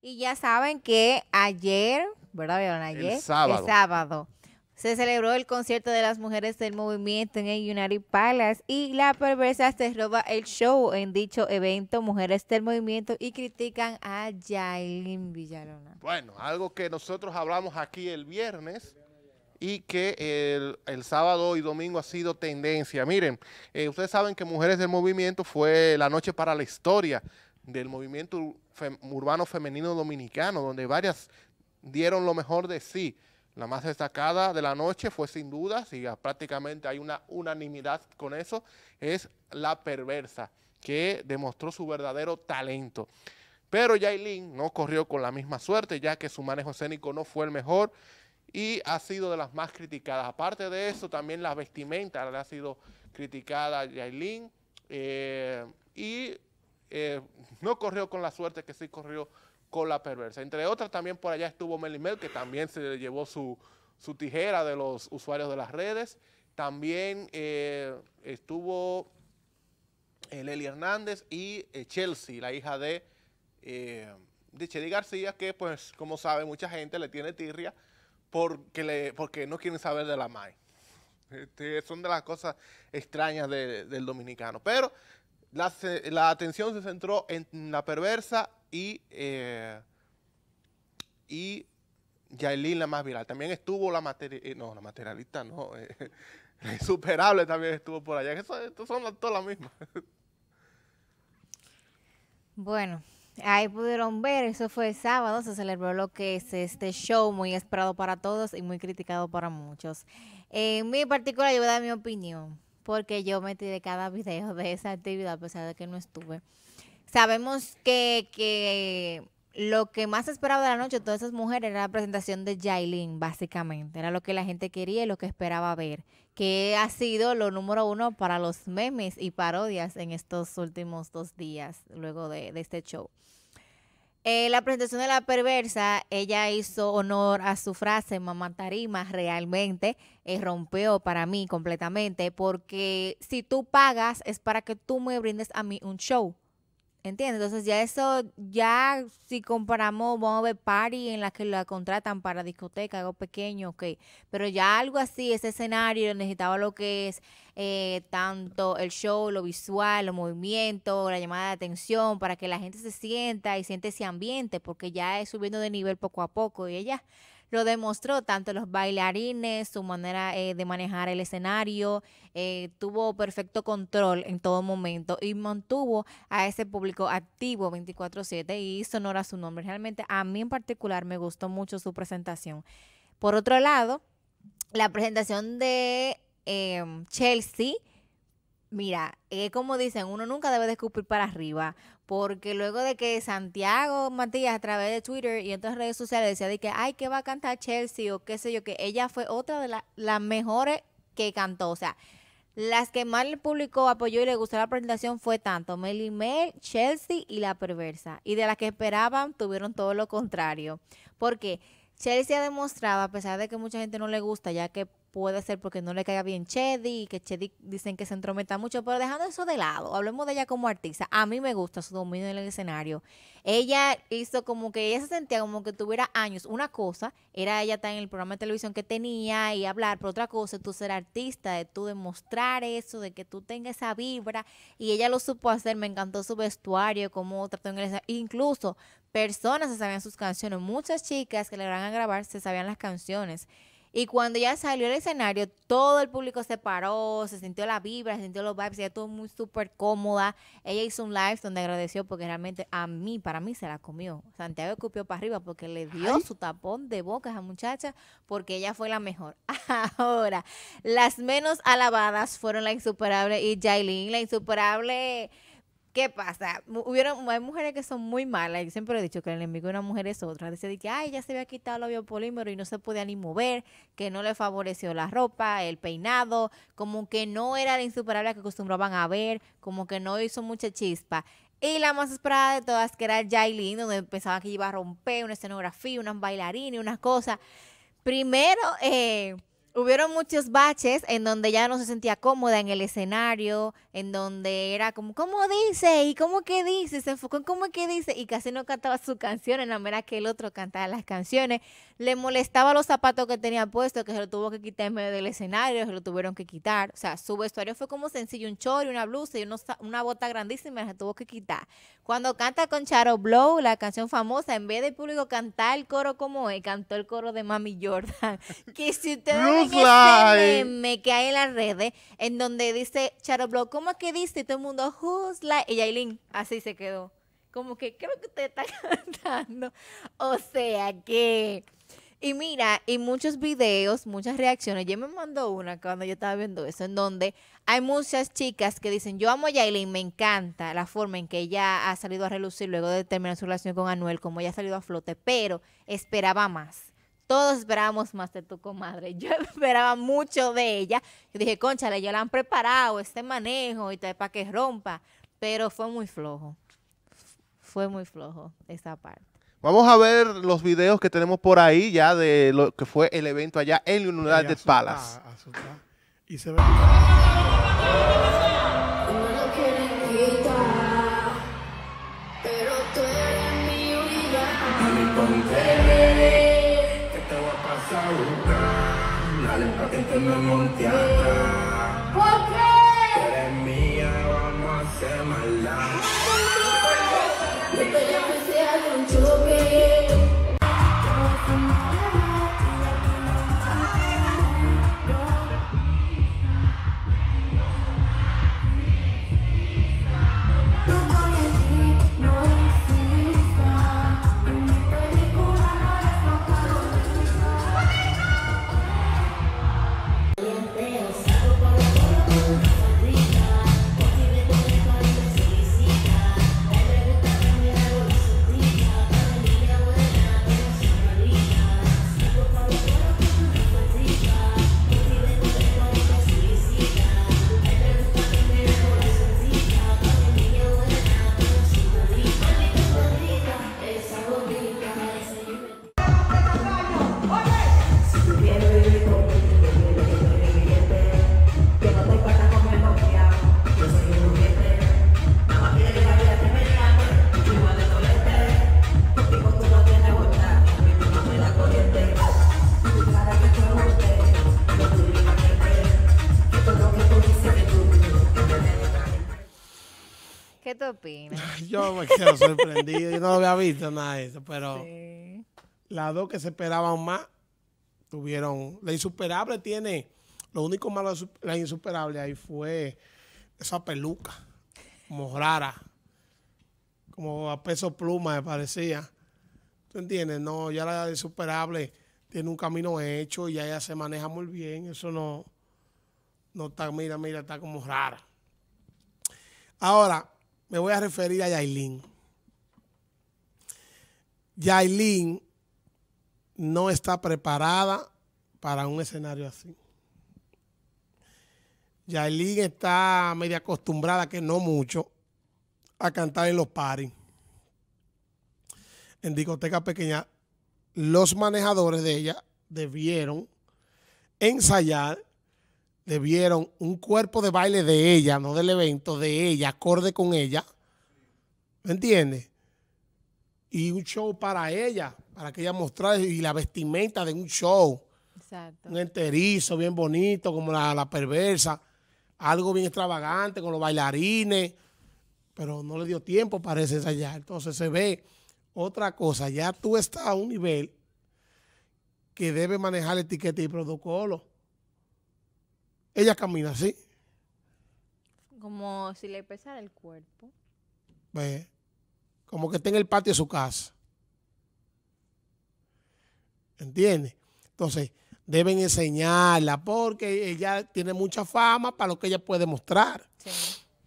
Y ya saben que ayer, ¿verdad? ayer? El sábado. se celebró el concierto de las mujeres del movimiento en el United Palace y La Perversa se roba el show en dicho evento Mujeres del Movimiento y critican a Yailin Villalona. Bueno, algo que nosotros hablamos aquí el viernes y que el, el sábado y domingo ha sido tendencia. Miren, eh, ustedes saben que Mujeres del Movimiento fue la noche para la historia del movimiento urbano femenino dominicano, donde varias dieron lo mejor de sí. La más destacada de la noche fue sin duda, si prácticamente hay una unanimidad con eso, es La Perversa, que demostró su verdadero talento. Pero Yailin no corrió con la misma suerte, ya que su manejo escénico no fue el mejor y ha sido de las más criticadas. Aparte de eso, también la vestimenta le ha sido criticada a Yailin. Eh, y eh, no corrió con la suerte que sí corrió con la perversa. Entre otras, también por allá estuvo Melimel, que también se le llevó su, tijera de los usuarios de las redes. También eh, estuvo eh, Leli Hernández y Chelsea, la hija de, eh, de García, que pues, como sabe, mucha gente le tiene tirria porque, le, porque no quieren saber de la MAI. Este, son de las cosas extrañas del dominicano. Pero la, atención se centró en la perversa y, eh, y Yailin, la más viral. También estuvo la materialista, eh, no, la materialista no, eh, insuperable también estuvo por allá. Estas son todas las mismas. Bueno, ahí pudieron ver, eso fue sábado, se celebró lo que es este show muy esperado para todos y muy criticado para muchos. En mi particular, yo voy a dar mi opinión porque yo metí de cada video de esa actividad a pesar de que no estuve. Sabemos que, lo que más esperaba de la noche todas esas mujeres era la presentación de Jailin, básicamente. Era lo que la gente quería y lo que esperaba ver, que ha sido lo número uno para los memes y parodias en estos últimos dos días, luego de, de este show. Eh, la presentación de la perversa, ella hizo honor a su frase, mamá tarima, realmente eh, para mí completamente, porque si tú pagas es para que tú me brindes a mí un show. ¿Entiendes? Entonces ya eso, ya si comparamos, vamos a ver party en las que la contratan para discoteca, algo pequeño, ok. Pero ya algo así, ese escenario necesitaba lo que es eh, tanto el show, lo visual, los movimientos, la llamada de atención, para que la gente se sienta y siente ese ambiente, porque ya es subiendo de nivel poco a poco y ella lo demostró, tanto los bailarines, su manera eh, de manejar el escenario, eh, tuvo perfecto control en todo momento y mantuvo a ese público activo 24/7 y sonora su nombre. Realmente a mí en particular me gustó mucho su presentación. Por otro lado, la presentación de em, Chelsea, mira, es como dicen, uno nunca debe de escupir para arriba, porque luego de que Santiago Matías a través de Twitter y otras redes sociales decía de que, ay, que va a cantar Chelsea o qué sé yo, que ella fue otra de las mejores que cantó. O sea, las que más el público apoyó y le gustó la presentación fue tanto Melly May, Chelsea y La Perversa. Y de las que esperaban tuvieron todo lo contrario. Porque Chelsea ha demostrado, a pesar de que mucha gente no le gusta, ya que puede ser porque no le caiga bien Chedi y que Chedi dicen que se entrometa mucho, pero dejando eso de lado, hablemos de ella como artista. A mí me gusta su dominio en el escenario. Ella hizo como que ella se sentía como que tuviera años. Una cosa era ella estar en el programa de televisión que tenía y hablar, pero otra cosa tú ser artista, de tú demostrar eso, de que tú tengas esa vibra. Y ella lo supo hacer, me encantó su vestuario, cómo trató en el Incluso personas se sabían sus canciones, muchas chicas que le van a grabar se sabían las canciones. Y cuando ella salió al escenario, todo el público se paró, se sintió la vibra, se sintió los vibes, ella estuvo muy súper cómoda. Ella hizo un live donde agradeció porque realmente a mí, para mí se la comió. Santiago escupió para arriba porque le dio su tapón de boca a esa muchacha porque ella fue la mejor. Ahora, las menos alabadas fueron la insuperable y Jailin, la insuperable ¿Qué pasa? hay mujeres que son muy malas. Yo siempre he dicho que el enemigo de una mujer es otra. Dice que, ay, ya se había quitado el biopolímero y no se podía ni mover, que no le favoreció la ropa, el peinado, como que no era la insuperable que acostumbraban a ver, como que no hizo mucha chispa. Y la más esperada de todas, que era Jailin, donde pensaba que iba a romper una escenografía, unas bailarines, unas cosas. Primero, eh, Hubieron muchos baches en donde ya no se sentía cómoda en el escenario, en donde era como, ¿cómo dice? ¿Y cómo que dice? Se enfocó en cómo que dice y casi no cantaba su canción en la manera que el otro cantaba las canciones. Le molestaba los zapatos que tenía puesto, que se lo tuvo que quitar en medio del escenario, se lo tuvieron que quitar. O sea, su vestuario fue como sencillo, un y una blusa y una bota grandísima, se tuvo que quitar. Cuando canta con Charo Blow, la canción famosa, en vez del público cantar el coro como él, cantó el coro de Mami Jordan. que si ustedes me que hay en las redes en donde dice Charo Blow, ¿cómo que dice? Y todo el mundo, who's like? Y Yailin, así se quedó. Como que creo que usted está cantando. O sea que. Y mira, y muchos videos, muchas reacciones. Yo me mandó una cuando yo estaba viendo eso, en donde hay muchas chicas que dicen, yo amo a Yailin, me encanta la forma en que ella ha salido a relucir luego de terminar su relación con Anuel, como ella ha salido a flote, pero esperaba más. Todos esperábamos más de tu comadre. Yo esperaba mucho de ella. Yo dije, conchale, ya la han preparado, este manejo y tal, para que rompa. Pero fue muy flojo. Fue muy flojo esa parte. Vamos a ver los videos que tenemos por ahí ya de lo que fue el evento allá en la Unidad de Palace. Y se ve... la que me ¿Por tú yo me quedo sorprendido. Yo no había visto nada de eso, pero las dos que se esperaban más tuvieron. La insuperable tiene. Lo único malo de la insuperable ahí fue esa peluca, como rara, como a peso pluma me parecía. ¿Tú entiendes? No, ya la insuperable tiene un camino hecho y ya ella se maneja muy bien. Eso no, no está, mira, mira, está como rara. Ahora, me voy a referir a Yailin. Yailin no está preparada para un escenario así. Yailin está media acostumbrada, que no mucho, a cantar en los paris, en discoteca pequeña, Los manejadores de ella debieron ensayar debieron un cuerpo de baile de ella, no del evento, de ella, acorde con ella. ¿Me entiendes? Y un show para ella, para que ella mostrara y la vestimenta de un show. Exacto. Un enterizo bien bonito, como la, perversa. Algo bien extravagante con los bailarines. Pero no le dio tiempo, parece ensayar. Entonces se ve otra cosa. Ya tú estás a un nivel que debe manejar etiqueta y protocolo. Ella camina así. Como si le pesara el cuerpo. Ve. Como que está en el patio de su casa. ¿Entiendes? Entonces, deben enseñarla porque ella tiene mucha fama para lo que ella puede mostrar.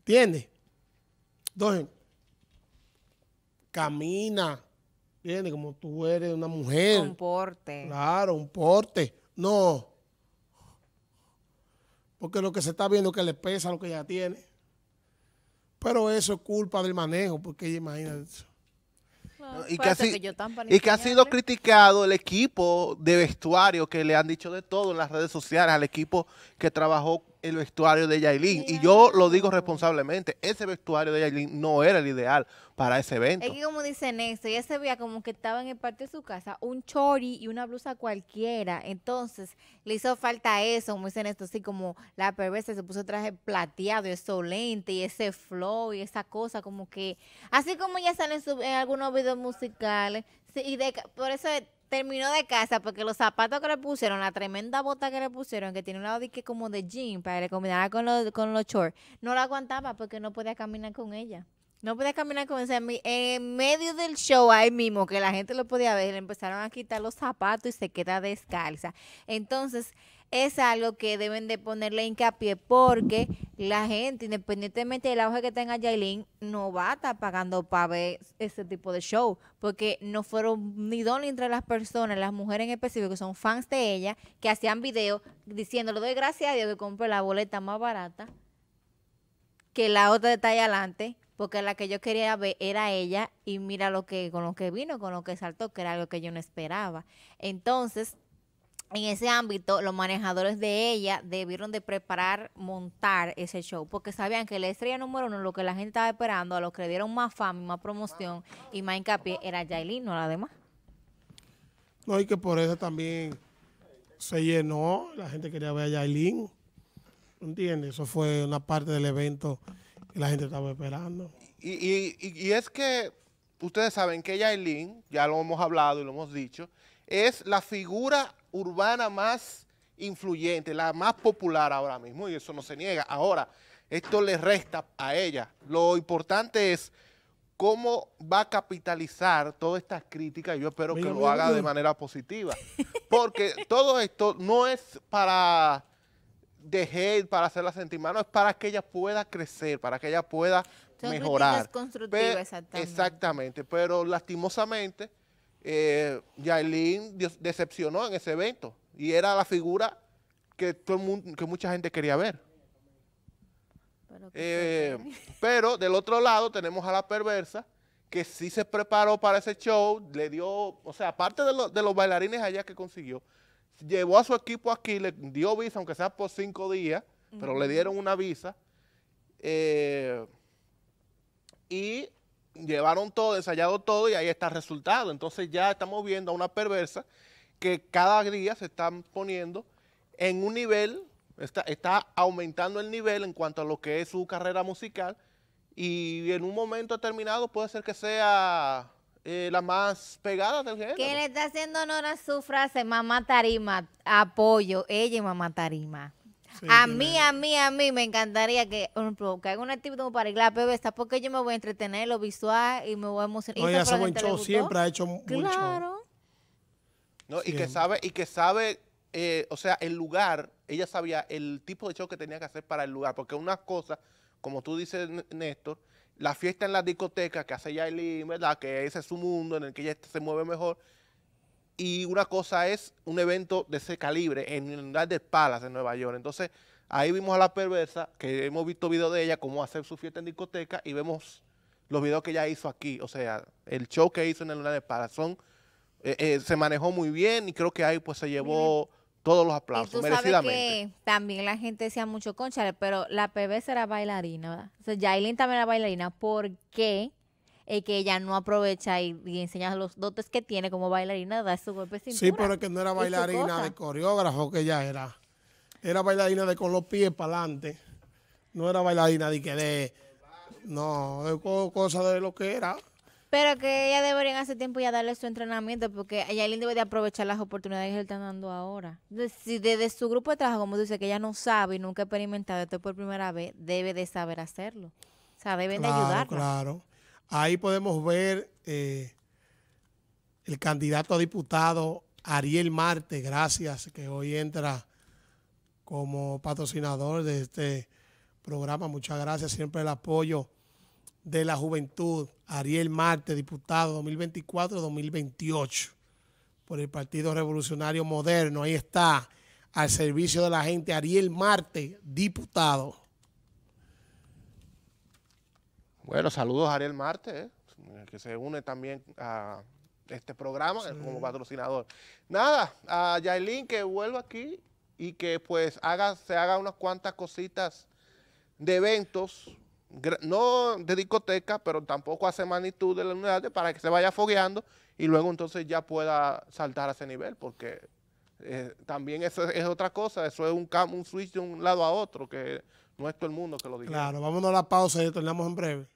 ¿Entiendes? Entonces, camina. ¿Entiendes? Como tú eres una mujer. Un porte. Claro, un porte. No porque lo que se está viendo es que le pesa lo que ya tiene. Pero eso es culpa del manejo, porque ella imagina y, y que ha este sido criticado el equipo de vestuario que le han dicho de todo en las redes sociales al equipo que trabajó el vestuario de Yailin. Y yo lo digo responsablemente, ese vestuario de Yailin no era el ideal para ese evento. Es que como dicen esto, ella se veía como que estaba en el parte de su casa, un chori y una blusa cualquiera. Entonces, le hizo falta eso, como dicen esto así como la perversa se puso traje plateado y solente, y ese flow y esa cosa, como que, así como ya sale en, algunos videos musicales, y por eso terminó de casa porque los zapatos que le pusieron, la tremenda bota que le pusieron, que tiene un lado como de jean para que le combinara con los, con los shorts, no la aguantaba porque no podía caminar con ella. No podía caminar con En medio del show, ahí mismo, que la gente lo podía ver, le empezaron a quitar los zapatos y se queda descalza. Entonces, es algo que deben de ponerle hincapié porque la gente, independientemente del auge que tenga Yailin, no va a estar pagando para ver ese tipo de show. Porque no fueron ni don entre las personas, las mujeres en específico, que son fans de ella, que hacían videos diciendo, le doy gracias a Dios que compré la boleta más barata que la otra de ahí adelante porque la que yo quería ver era ella y mira lo que con lo que vino, con lo que saltó, que era algo que yo no esperaba. Entonces, en ese ámbito, los manejadores de ella debieron de preparar, montar ese show, porque sabían que la estrella número uno, lo que la gente estaba esperando, a los que le dieron más fama, y más promoción y más hincapié, era Yailin, no la demás. No, y que por eso también se llenó, la gente quería ver a Yailin, ¿entiendes? Eso fue una parte del evento la gente estaba esperando. Y, es que ustedes saben que Yailin, ya lo hemos hablado y lo hemos dicho, es la figura urbana más influyente, la más popular ahora mismo, y eso no se niega. Ahora, esto le resta a ella. Lo importante es cómo va a capitalizar todas estas críticas, y yo espero que lo haga de manera positiva, porque todo esto no es para de para hacerla sentir mal, no, es para que ella pueda crecer, para que ella pueda mejorar. exactamente. exactamente. pero lastimosamente, eh, decepcionó en ese evento y era la figura que, todo que mucha gente quería ver. Eh, pero, del otro lado tenemos a la perversa, que sí se preparó para ese show, le dio, o sea, aparte de, de los bailarines allá que consiguió, llevó a su equipo aquí, le dio visa, aunque sea por cinco días, pero le dieron una visa. Eh, y llevaron todo, ensayado todo, y ahí está el resultado. Entonces ya estamos viendo a una perversa que cada día se está poniendo en un nivel, está, está aumentando el nivel en cuanto a lo que es su carrera musical, y en un momento determinado puede ser que sea eh, la más pegada del género. ¿Qué le está haciendo honor a su frase, mamá tarima, apoyo, ella y mamá tarima. a mí, a mí, a mí me encantaría que, que haga un como para la está porque yo me voy a entretener lo visual y me voy a emocionar. Oye, hace buen show, siempre ha hecho Claro. y que sabe, y que sabe, eh, o sea, el lugar, ella sabía el tipo de show que tenía que hacer para el lugar, porque una cosa, como tú dices, Néstor, la fiesta en la discoteca que hace Yailin, ¿verdad? Que ese es su mundo en el que ella se mueve mejor. Y una cosa es un evento de ese calibre en de Palas en Nueva York. Entonces, ahí vimos a la perversa, que hemos visto videos de ella, cómo hacer su fiesta en discoteca, y vemos los videos que ella hizo aquí. O sea, el show que hizo en el Unidad de Son, eh, eh, se manejó muy bien y creo que ahí pues se llevó todos los aplausos, merecidamente. también la gente decía mucho, con conchale, pero la PB será bailarina, ¿verdad? O sea, Yailin también era bailarina. ¿Por qué? Eh, que ella no aprovecha y, enseña los dotes que tiene como bailarina, da su golpe Sí, pero es que no era bailarina de coreógrafo que ella era. Era bailarina de con los pies para adelante. No era bailarina de que de... No, de cosas de lo que era. Pero que ella debería hace tiempo ya darle su entrenamiento porque ella debe de aprovechar las oportunidades que le están dando ahora. Si desde su grupo de trabajo, como dice, que ella no sabe y nunca ha experimentado esto por primera vez, debe de saber hacerlo. O sea, deben de ayudarla. Claro. Ahí podemos ver eh, el candidato a diputado Ariel Marte, gracias, que hoy entra como patrocinador de este programa. Muchas gracias, siempre el apoyo de la Juventud, Ariel Marte, diputado 2024-2028 por el Partido Revolucionario Moderno. Ahí está, al servicio de la gente, Ariel Marte, diputado. Bueno, saludos a Ariel Marte, eh, que se une también a este programa como patrocinador. Nada, a Yailin que vuelva aquí y que pues haga, se haga unas cuantas cositas de eventos no de discoteca, pero tampoco hace magnitud de la unidad para que se vaya fogueando y luego entonces ya pueda saltar a ese nivel, porque eh, también eso es otra cosa, eso es un, cam, un switch de un lado a otro, que no es todo el mundo que lo diga. Claro, vámonos a la pausa y retornamos en breve.